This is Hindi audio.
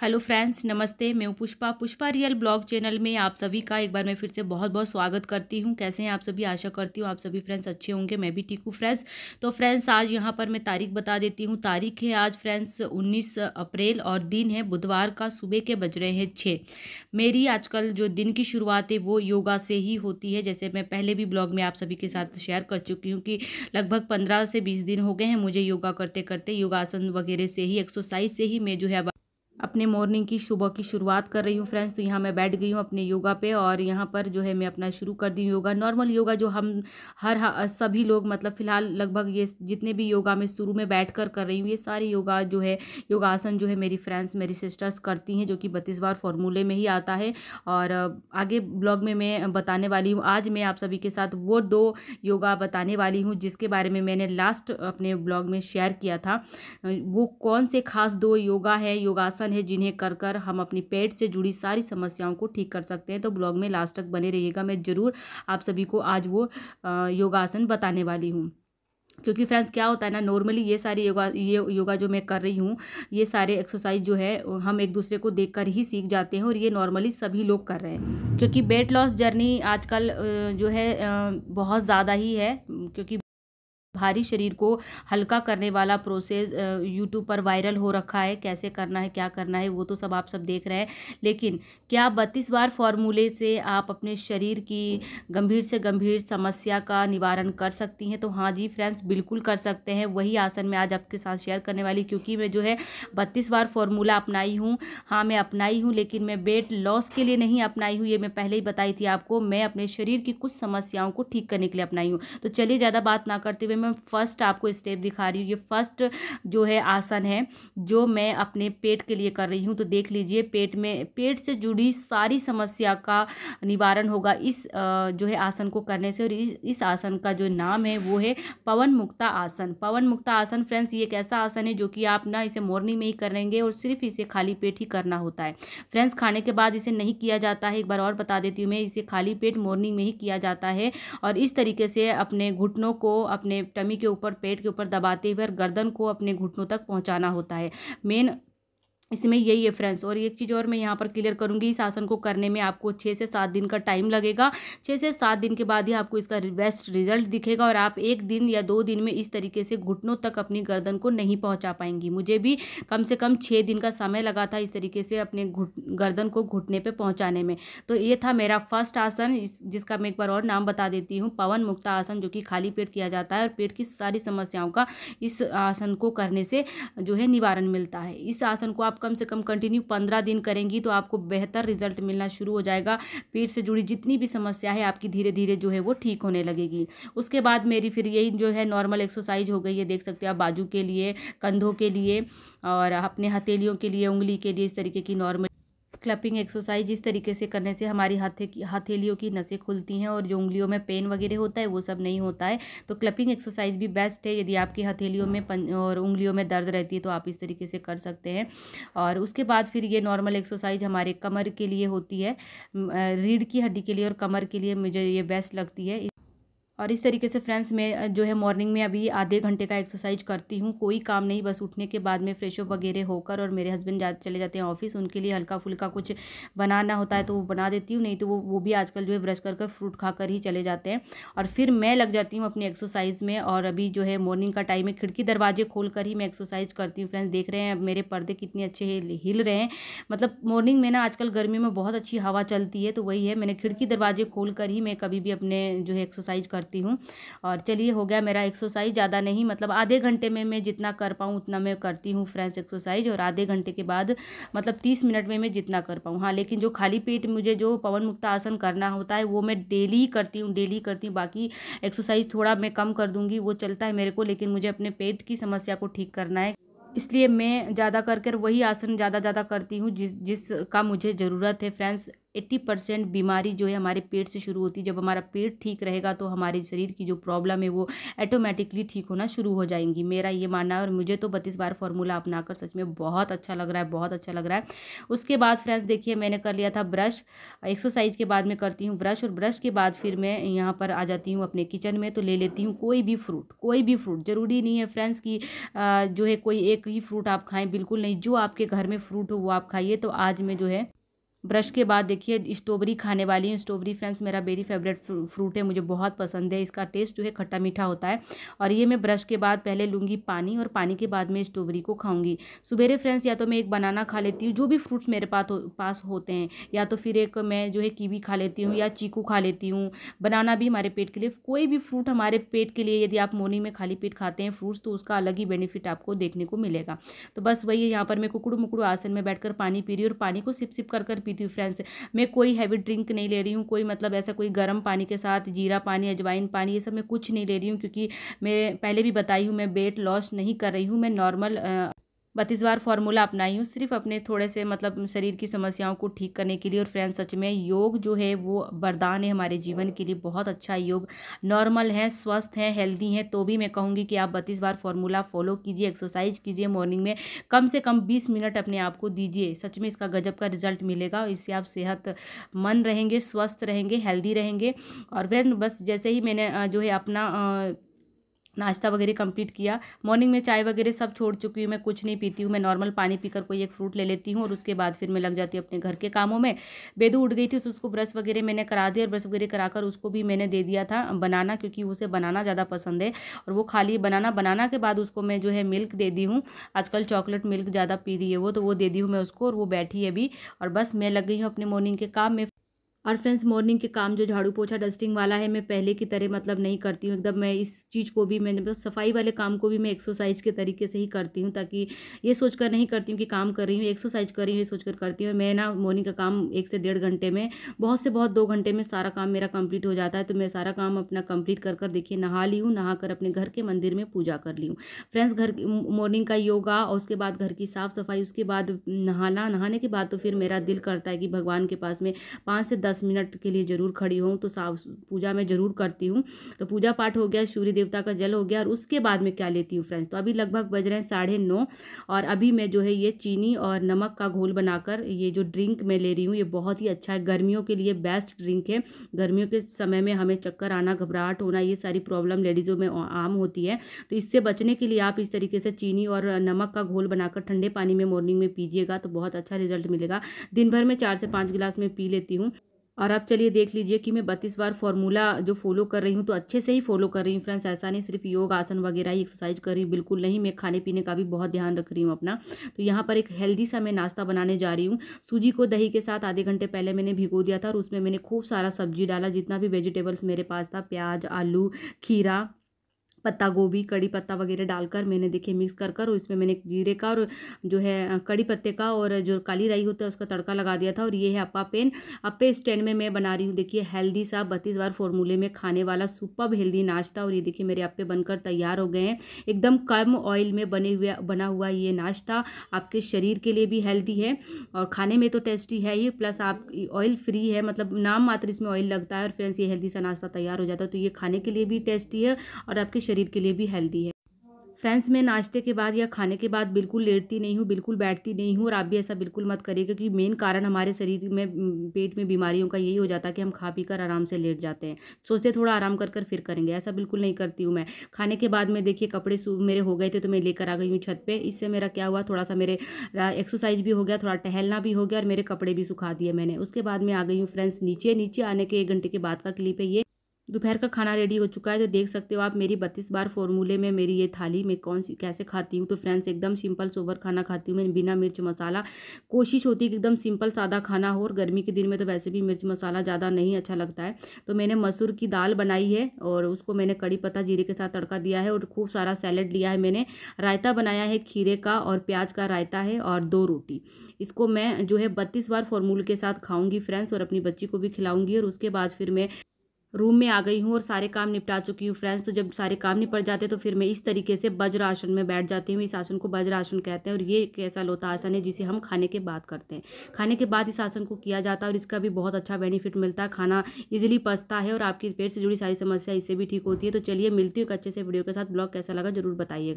हेलो फ्रेंड्स नमस्ते मैं Pushpa Pushpa real blog channel में आप सभी का एक बार मैं फिर से बहुत बहुत स्वागत करती हूँ कैसे हैं आप सभी आशा करती हूँ आप सभी फ्रेंड्स अच्छे होंगे मैं भी ठीक हूँ फ्रेंड्स तो फ्रेंड्स आज यहाँ पर मैं तारीख बता देती हूँ तारीख है आज फ्रेंड्स उन्नीस अप्रैल और दिन है बुधवार का सुबह के बज रहे हैं छः मेरी आजकल जो दिन की शुरुआत है वो योगा से ही होती है जैसे मैं पहले भी ब्लॉग में आप सभी के साथ शेयर कर चुकी हूँ कि लगभग पंद्रह से बीस दिन हो गए हैं मुझे योगा करते करते योगासन वगैरह से ही एक्सरसाइज से ही मैं जो है अपने मॉर्निंग की सुबह की शुरुआत कर रही हूँ फ्रेंड्स तो यहाँ मैं बैठ गई हूँ अपने योगा पे और यहाँ पर जो है मैं अपना शुरू कर दी हूँ योगा नॉर्मल योगा जो हम हर हा, सभी लोग मतलब फ़िलहाल लगभग ये जितने भी योगा में शुरू में बैठ कर कर रही हूँ ये सारी योगा जो है योगासन जो है मेरी फ्रेंड्स मेरी सिस्टर्स करती हैं जो कि बत्तीस बार फॉर्मूले में ही आता है और आगे ब्लॉग में मैं बताने वाली हूँ आज मैं आप सभी के साथ वो दो योगा बताने वाली हूँ जिसके बारे में मैंने लास्ट अपने ब्लॉग में शेयर किया था वो कौन से खास दो योगा हैं योगासन आसन है जिन्हें कर कर हम अपनी पेट से जुड़ी सारी समस्याओं को ठीक कर सकते हैं तो ब्लॉग में लास्ट तक बने रहिएगा मैं ज़रूर आप सभी को आज वो योगासन बताने वाली हूँ क्योंकि फ्रेंड्स क्या होता है ना नॉर्मली ये सारी योगा ये योगा जो मैं कर रही हूँ ये सारे एक्सरसाइज जो है हम एक दूसरे को देखकर ही सीख जाते हैं और ये नॉर्मली सभी लोग कर रहे हैं क्योंकि वेट लॉस जर्नी आजकल जो है बहुत ज़्यादा ही है क्योंकि भारी शरीर को हल्का करने वाला प्रोसेस यूट्यूब पर वायरल हो रखा है कैसे करना है क्या करना है वो तो सब आप सब देख रहे हैं लेकिन क्या बत्तीस बार फॉर्मूले से आप अपने शरीर की गंभीर से गंभीर समस्या का निवारण कर सकती हैं तो हाँ जी फ्रेंड्स बिल्कुल कर सकते हैं वही आसन मैं आज आपके साथ शेयर करने वाली क्योंकि मैं जो है बत्तीस बार फॉर्मूला अपनाई हूँ हाँ मैं अपनाई हूँ लेकिन मैं वेट लॉस के लिए नहीं अपनाई हूँ ये मैं पहले ही बताई थी आपको मैं अपने शरीर की कुछ समस्याओं को ठीक करने के लिए अपनाई हूँ तो चलिए ज़्यादा बात ना करते हुए मैं मैं फ़र्स्ट आपको स्टेप दिखा रही हूँ ये फर्स्ट जो है आसन है जो मैं अपने पेट के लिए कर रही हूँ तो देख लीजिए पेट में पेट से जुड़ी सारी समस्या का निवारण होगा इस जो है आसन को करने से और इस इस आसन का जो नाम है वो है पवन मुक्ता आसन पवन मुक्ता आसन फ्रेंड्स ये एक ऐसा आसन है जो कि आप ना इसे मॉर्निंग में ही करेंगे और सिर्फ इसे खाली पेट ही करना होता है फ्रेंड्स खाने के बाद इसे नहीं किया जाता है एक बार और बता देती हूँ मैं इसे खाली पेट मॉर्निंग में ही किया जाता है और इस तरीके से अपने घुटनों को अपने टमी के ऊपर पेट के ऊपर दबाते हुए और गर्दन को अपने घुटनों तक पहुँचाना होता है मेन इसमें यही है फ्रेंड्स और एक चीज़ और मैं यहाँ पर क्लियर करूँगी इस आसन को करने में आपको छः से सात दिन का टाइम लगेगा छः से सात दिन के बाद ही आपको इसका बेस्ट रिजल्ट दिखेगा और आप एक दिन या दो दिन में इस तरीके से घुटनों तक अपनी गर्दन को नहीं पहुँचा पाएंगी मुझे भी कम से कम छः दिन का समय लगा था इस तरीके से अपने घुट गर्दन को घुटने पर पहुँचाने में तो ये था मेरा फर्स्ट आसन जिसका मैं एक बार और नाम बता देती हूँ पवन मुक्ता आसन जो कि खाली पेट किया जाता है और पेट की सारी समस्याओं का इस आसन को करने से जो है निवारण मिलता है इस आसन को आप आप कम से कम कंटिन्यू पंद्रह दिन करेंगी तो आपको बेहतर रिजल्ट मिलना शुरू हो जाएगा पेट से जुड़ी जितनी भी समस्या है आपकी धीरे धीरे जो है वो ठीक होने लगेगी उसके बाद मेरी फिर यही जो है नॉर्मल एक्सरसाइज हो गई है देख सकते हो आप बाजू के लिए कंधों के लिए और अपने हथेलियों के लिए उंगली के लिए इस तरीके की नॉर्मल क्लपिंग एक्सरसाइज इस तरीके से करने से हमारी हाथे हथेलियों की नसें खुलती हैं और जो उंगलियों में पेन वगैरह होता है वो सब नहीं होता है तो क्लपिंग एक्सरसाइज भी बेस्ट है यदि आपकी हथेलियों में पन और उंगलियों में दर्द रहती है तो आप इस तरीके से कर सकते हैं और उसके बाद फिर ये नॉर्मल एक्सरसाइज हमारे कमर के लिए होती है रीढ़ की हड्डी के लिए और कमर के लिए मुझे ये बेस्ट लगती है और इस तरीके से फ्रेंड्स मैं जो है मॉर्निंग में अभी आधे घंटे का एक्सरसाइज करती हूँ कोई काम नहीं बस उठने के बाद में फ्रेश अप वगैरह होकर और मेरे हस्बैंड जा चले जाते हैं ऑफिस उनके लिए हल्का फुल्का कुछ बनाना होता है तो वो बना देती हूँ नहीं तो वो वो भी आजकल जो है ब्रश कर कर फ्रूट खा कर ही चले जाते हैं और फिर मैं लग जाती हूँ अपनी एक्सरसाइज में और अभी जो है मॉर्निंग का टाइम है खिड़की दरवाजे खोल कर ही मैं एक्सरसाइज करती हूँ फ्रेंड्स देख रहे हैं मेरे पर्दे कितने अच्छे हिल रहे हैं मतलब मॉर्निंग में ना आजकल गर्मी में बहुत अच्छी हवा चलती है तो वही है मैंने खिड़की दरवाजे खोल कर ही मैं कभी भी अपने जो है एक्सरसाइज कर करती हूँ और चलिए हो गया मेरा एक्सरसाइज ज़्यादा नहीं मतलब आधे घंटे में मैं जितना कर पाऊँ उतना मैं करती हूँ फ्रेंड्स एक्सरसाइज और आधे घंटे के बाद मतलब तीस मिनट में मैं जितना कर पाऊँ हाँ लेकिन जो खाली पेट मुझे जो पवन मुक्ता आसन करना होता है वो मैं डेली करती हूँ डेली करती हूँ बाकी एक्सरसाइज थोड़ा मैं कम कर दूँगी वो चलता है मेरे को लेकिन मुझे अपने पेट की समस्या को ठीक करना है इसलिए मैं ज़्यादा करके वही आसन ज़्यादा ज़्यादा करती हूँ जिस जिसका मुझे ज़रूरत है फ्रेंड्स एट्टी परसेंट बीमारी जो है हमारे पेट से शुरू होती है जब हमारा पेट ठीक रहेगा तो हमारे शरीर की जो प्रॉब्लम है वो ऑटोमेटिकली ठीक होना शुरू हो जाएंगी मेरा ये मानना है और मुझे तो बत्तीस बार फॉर्मूला अपना कर सच में बहुत अच्छा लग रहा है बहुत अच्छा लग रहा है उसके बाद फ्रेंड्स देखिए मैंने कर लिया था ब्रश एक्सरसाइज के बाद मैं करती हूँ ब्रश और ब्रश के बाद फिर मैं यहाँ पर आ जाती हूँ अपने किचन में तो ले लेती हूँ कोई भी फ्रूट कोई भी फ्रूट ज़रूरी नहीं है फ्रेंड्स की जो है कोई एक ही फ्रूट आप खाएँ बिल्कुल नहीं जो आपके घर में फ्रूट हो वो आप खाइए तो आज मैं जो है ब्रश के बाद देखिए स्ट्रॉबेरी खाने वाली हूँ स्ट्रॉबेरी फ्रेंड्स मेरा मेरी फेवरेट फ्रूट है मुझे बहुत पसंद है इसका टेस्ट जो है खट्टा मीठा होता है और ये मैं ब्रश के बाद पहले लूँगी पानी और पानी के बाद मैं स्ट्रॉबेरी को खाऊँगी सुबेरे फ्रेंड्स या तो मैं एक बनाना खा लेती हूँ जो भी फ्रूट्स मेरे पास हो, पास होते हैं या तो फिर एक मैं जो है कीवी खा लेती हूँ या चीकू खा लेती हूँ बनाना भी हमारे पेट के लिए कोई भी फ्रूट हमारे पेट के लिए यदि आप मॉर्निंग में खाली पेट खाते हैं फ्रूट्स तो उसका अलग ही बेनिफिट आपको देखने को मिलेगा तो बस वही यहाँ पर मैं कुकड़ू मुकड़ू आसन में बैठकर पानी पी रही और पानी को सिप सिप कर कर पी थी फ्रेंड्स मैं कोई हैवी ड्रिंक नहीं ले रही हूँ कोई मतलब ऐसा कोई गर्म पानी के साथ जीरा पानी अजवाइन पानी ये सब मैं कुछ नहीं ले रही हूँ क्योंकि मैं पहले भी बताई हूँ मैं वेट लॉस नहीं कर रही हूँ मैं नॉर्मल बत्तीस बार फार्मूला अपनाई हूँ सिर्फ अपने थोड़े से मतलब शरीर की समस्याओं को ठीक करने के लिए और फ्रेंड सच में योग जो है वो वरदान है हमारे जीवन के लिए बहुत अच्छा योग नॉर्मल है स्वस्थ हैं हेल्दी हैं तो भी मैं कहूँगी कि आप बत्तीस बार फार्मूला फॉलो कीजिए एक्सरसाइज कीजिए मॉर्निंग में कम से कम बीस मिनट अपने आप को दीजिए सच में इसका गजब का रिजल्ट मिलेगा और इससे आप सेहतमंद रहेंगे स्वस्थ रहेंगे हेल्दी रहेंगे और फ्रेंड बस जैसे ही मैंने जो है अपना नाश्ता वगैरह कंप्लीट किया मॉर्निंग में चाय वगैरह सब छोड़ चुकी हूँ मैं कुछ नहीं पीती हूँ मैं नॉर्मल पानी पीकर कोई एक फ्रूट ले लेती हूँ और उसके बाद फिर मैं लग जाती हूँ अपने घर के कामों में बेदू उठ गई थी तो उसको ब्रश वगैरह मैंने करा दिया और ब्रश वगैरह कराकर उसको भी मैंने दे दिया था बनाना क्योंकि उसे बनाना ज़्यादा पसंद है और वो खा ली बनाना बनाना के बाद उसको मैं जो है मिल्क दे दी हूँ आजकल चॉकलेट मिल्क ज़्यादा पी रही है वो तो वो दे दी हूँ मैं उसको और वो बैठी है अभी और बस मैं लग गई हूँ अपने मॉर्निंग के काम में और फ्रेंड्स मॉर्निंग के काम जो झाड़ू पोछा डस्टिंग वाला है मैं पहले की तरह मतलब नहीं करती हूँ एकदम मैं इस चीज़ को भी मैं मतलब सफाई वाले काम को भी मैं एक्सरसाइज के तरीके से ही करती हूँ ताकि ये सोचकर नहीं करती हूँ कि काम कर रही हूँ एक्सरसाइज कर रही हूँ ये सोचकर करती हूँ मैं ना मॉर्निंग का काम एक से डेढ़ घंटे में बहुत से बहुत दो घंटे में सारा काम मेरा कम्प्लीट हो जाता है तो मैं सारा काम अपना कंप्लीट कर कर देखिए नहा ली हूँ नहा कर अपने घर के मंदिर में पूजा कर ली हूँ फ्रेंड्स घर मॉर्निंग का योगा और उसके बाद घर की साफ़ सफाई उसके बाद नहाना नहाने के बाद तो फिर मेरा दिल करता है कि भगवान के पास में पाँच से दस दस मिनट के लिए ज़रूर खड़ी हूँ तो साफ पूजा मैं ज़रूर करती हूँ तो पूजा पाठ हो गया सूर्य देवता का जल हो गया और उसके बाद में क्या लेती हूँ फ्रेंड्स तो अभी लगभग बज रहे हैं साढ़े नौ और अभी मैं जो है ये चीनी और नमक का घोल बनाकर ये जो ड्रिंक मैं ले रही हूँ ये बहुत ही अच्छा है गर्मियों के लिए बेस्ट ड्रिंक है गर्मियों के समय में हमें चक्कर आना घबराहट होना ये सारी प्रॉब्लम लेडीज़ों में आम होती है तो इससे बचने के लिए आप इस तरीके से चीनी और नमक का घोल बनाकर ठंडे पानी में मॉर्निंग में पीजिएगा तो बहुत अच्छा रिजल्ट मिलेगा दिन भर में चार से पाँच गिलास में पी लेती हूँ और अब चलिए देख लीजिए कि मैं बत्तीस बार फॉर्मूला जो फॉलो कर रही हूँ तो अच्छे से ही फॉलो कर रही हूँ फ्रेंड्स ऐसा नहीं सिर्फ योग आसन वगैरह ही एक्सरसाइज कर रही हूँ बिल्कुल नहीं मैं खाने पीने का भी बहुत ध्यान रख रही हूँ अपना तो यहाँ पर एक हेल्दी सा मैं नाश्ता बनाने जा रही हूँ सूजी को दही के साथ आधे घंटे पहले मैंने भिगो दिया था और उसमें मैंने खूब सारा सब्जी डाला जितना भी वेजिटेबल्स मेरे पास था प्याज आलू खीरा पत्ता गोभी कड़ी पत्ता वगैरह डालकर मैंने देखिए मिक्स कर कर और इसमें मैंने जीरे का और जो है कड़ी पत्ते का और जो काली राई होता है उसका तड़का लगा दिया था और ये है अपा पेन अपे स्टैंड में मैं बना रही हूँ देखिए हेल्दी सा बत्तीस बार फॉर्मूले में खाने वाला सुपर हेल्दी नाश्ता और ये देखिए मेरे अपे बनकर तैयार हो गए हैं एकदम कम ऑयल में बने हुए बना हुआ ये नाश्ता आपके शरीर के लिए भी हेल्दी है और खाने में तो टेस्टी है ही प्लस आप ऑयल फ्री है मतलब नाम मात्र इसमें ऑयल लगता है और फ्रेंड्स ये हेल्दी सा नाश्ता तैयार हो जाता है तो ये खाने के लिए भी टेस्टी है और आपके शरीर शरीर के लिए भी हेल्दी है फ्रेंड्स मैं नाश्ते के बाद या खाने के बाद बिल्कुल लेटती नहीं हूँ बिल्कुल बैठती नहीं हूँ और आप भी ऐसा बिल्कुल मत करिएगा क्योंकि मेन कारण हमारे शरीर में पेट में बीमारियों का यही हो जाता है कि हम खा पी कर आराम से लेट जाते हैं सोचते थोड़ा आराम कर कर फिर करेंगे ऐसा बिल्कुल नहीं करती हूँ मैं खाने के बाद में देखिए कपड़े मेरे हो गए थे तो मैं लेकर आ गई हूँ छत पर इससे मेरा क्या हुआ थोड़ा सा मेरे एक्सरसाइज भी हो गया थोड़ा टहलना भी हो गया और मेरे कपड़े भी सुखा दिए मैंने उसके बाद मैं आ गई हूँ फ्रेंड्स नीचे नीचे आने के एक घंटे के बाद का क्लिप है ये दोपहर का खाना रेडी हो चुका है तो देख सकते हो आप मेरी बत्तीस बार फॉर्मूले में मेरी ये थाली में कौन सी कैसे खाती हूँ तो फ्रेंड्स एकदम सिंपल सोवर खाना खाती हूँ मैं बिना मिर्च मसाला कोशिश होती है कि एकदम सिंपल सादा खाना हो और गर्मी के दिन में तो वैसे भी मिर्च मसाला ज़्यादा नहीं अच्छा लगता है तो मैंने मसूर की दाल बनाई है और उसको मैंने कड़ी पत्ता जीरे के साथ तड़का दिया है और खूब सारा सैलड लिया है मैंने रायता बनाया है खीरे का और प्याज का रायता है और दो रोटी इसको मैं जो है बत्तीस बार फॉर्मूल के साथ खाऊंगी फ्रेंड्स और अपनी बच्ची को भी खिलाऊंगी और उसके बाद फिर मैं रूम में आ गई हूँ और सारे काम निपटा चुकी हूँ फ्रेंड्स तो जब सारे काम निपट जाते तो फिर मैं इस तरीके से वज्रासन में बैठ जाती हूँ इस आसन को वज्रासन कहते हैं और ये एक ऐसा लोता आसन है जिसे हम खाने के बाद करते हैं खाने के बाद इस आसन को किया जाता है और इसका भी बहुत अच्छा बेनिफिट मिलता है खाना ईजिली पसता है और आपकी पेट से जुड़ी सारी समस्या इससे भी ठीक होती है तो चलिए मिलती हूँ एक अच्छे से वीडियो के साथ ब्लॉग कैसा लगा जरूर बताइएगा